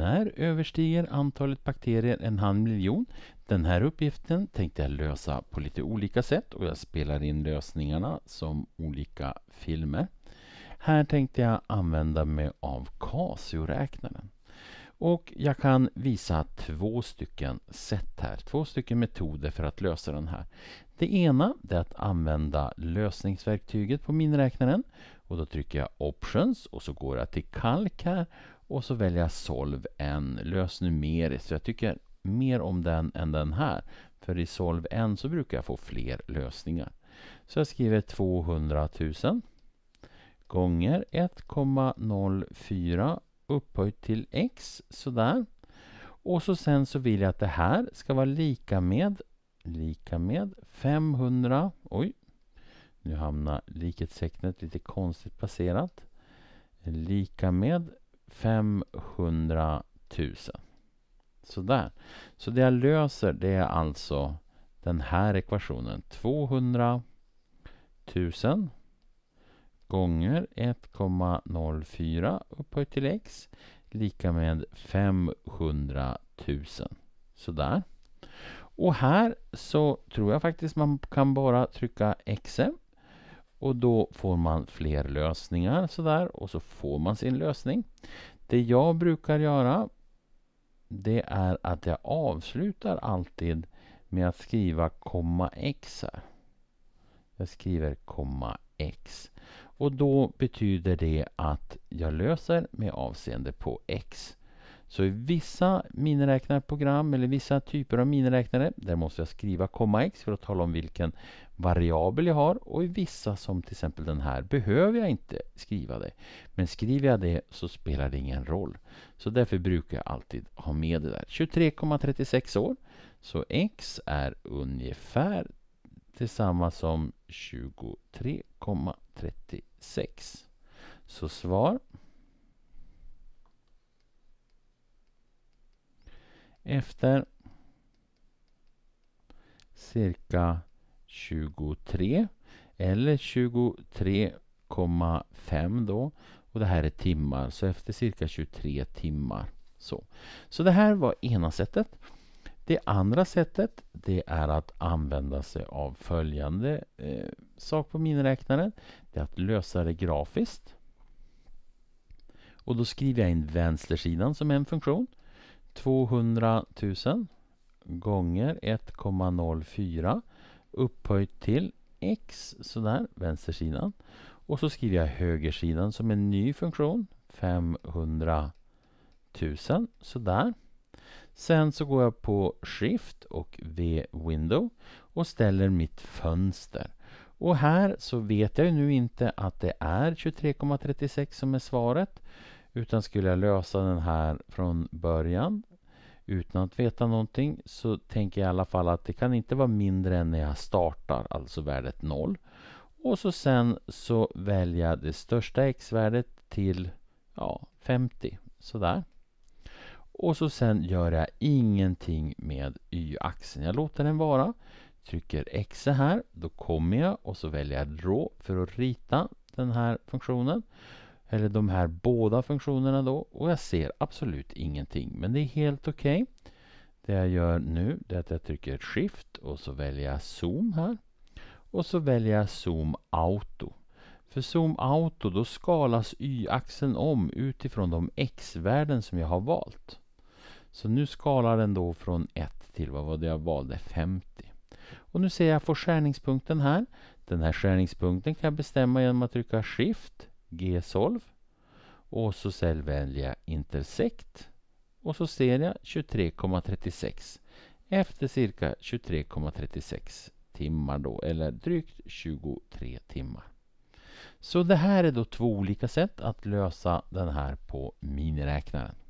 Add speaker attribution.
Speaker 1: när överstiger antalet bakterier en halv miljon. Den här uppgiften tänkte jag lösa på lite olika sätt och jag spelar in lösningarna som olika filmer. Här tänkte jag använda mig av Casio-räknaren. Och jag kan visa två stycken sätt här, två stycken metoder för att lösa den här. Det ena är att använda lösningsverktyget på miniräknaren Och då trycker jag Options och så går jag till Kalk här och så väljer jag Solv N, lös numeriskt. Så jag tycker mer om den än den här. För i Solv N så brukar jag få fler lösningar. Så jag skriver 200 000 gånger 1,04 upphöjt till x, sådär. Och så sen så vill jag att det här ska vara lika med lika med 500. Oj, nu hamnar likhetstecknet lite konstigt placerat. Lika med 500 000. Sådär. Så det jag löser det är alltså den här ekvationen. 200 000 gånger 1,04 upphöjt till x lika med 500 000. Sådär. Och här så tror jag faktiskt man kan bara trycka x och då får man fler lösningar sådär och så får man sin lösning. Det jag brukar göra det är att jag avslutar alltid med att skriva komma x här. Jag skriver komma x. Och då betyder det att jag löser med avseende på x. Så i vissa miniräknarprogram eller vissa typer av miniräknare där måste jag skriva x för att tala om vilken variabel jag har och i vissa som till exempel den här behöver jag inte skriva det. Men skriver jag det så spelar det ingen roll. Så därför brukar jag alltid ha med det där. 23,36 år. Så x är ungefär detsamma som 23,36. Så svar efter cirka 23 eller 23,5 då. Och det här är timmar, så efter cirka 23 timmar. Så, så det här var ena sättet. Det andra sättet det är att använda sig av följande eh, sak på miniräknaren. Det är att lösa det grafiskt. Och då skriver jag in vänstersidan som en funktion. 200 000 gånger 1,04 upphöjt till x, sådär, vänstersidan. Och så skriver jag högersidan som en ny funktion, 500 000, sådär. Sen så går jag på Shift och V-window och ställer mitt fönster. Och här så vet jag ju nu inte att det är 23,36 som är svaret utan skulle jag lösa den här från början utan att veta någonting så tänker jag i alla fall att det kan inte vara mindre än när jag startar, alltså värdet 0. Och så sen så väljer jag det största x-värdet till ja, 50, sådär. Och så sen gör jag ingenting med y-axeln. Jag låter den vara. Trycker x här, då kommer jag och så väljer jag DRAW för att rita den här funktionen eller de här båda funktionerna då och jag ser absolut ingenting men det är helt okej. Okay. Det jag gör nu är att jag trycker Shift och så väljer jag Zoom här och så väljer jag Zoom Auto. För Zoom Auto då skalas y-axeln om utifrån de x-värden som jag har valt. Så nu skalar den då från 1 till vad var det jag valde? 50. Och nu ser jag får skärningspunkten här. Den här skärningspunkten kan jag bestämma genom att trycka Shift G-solv. Och så väljer jag intersekt. Och så ser jag 23,36 efter cirka 23,36 timmar då, eller drygt 23 timmar. Så det här är då två olika sätt att lösa den här på miniräknaren.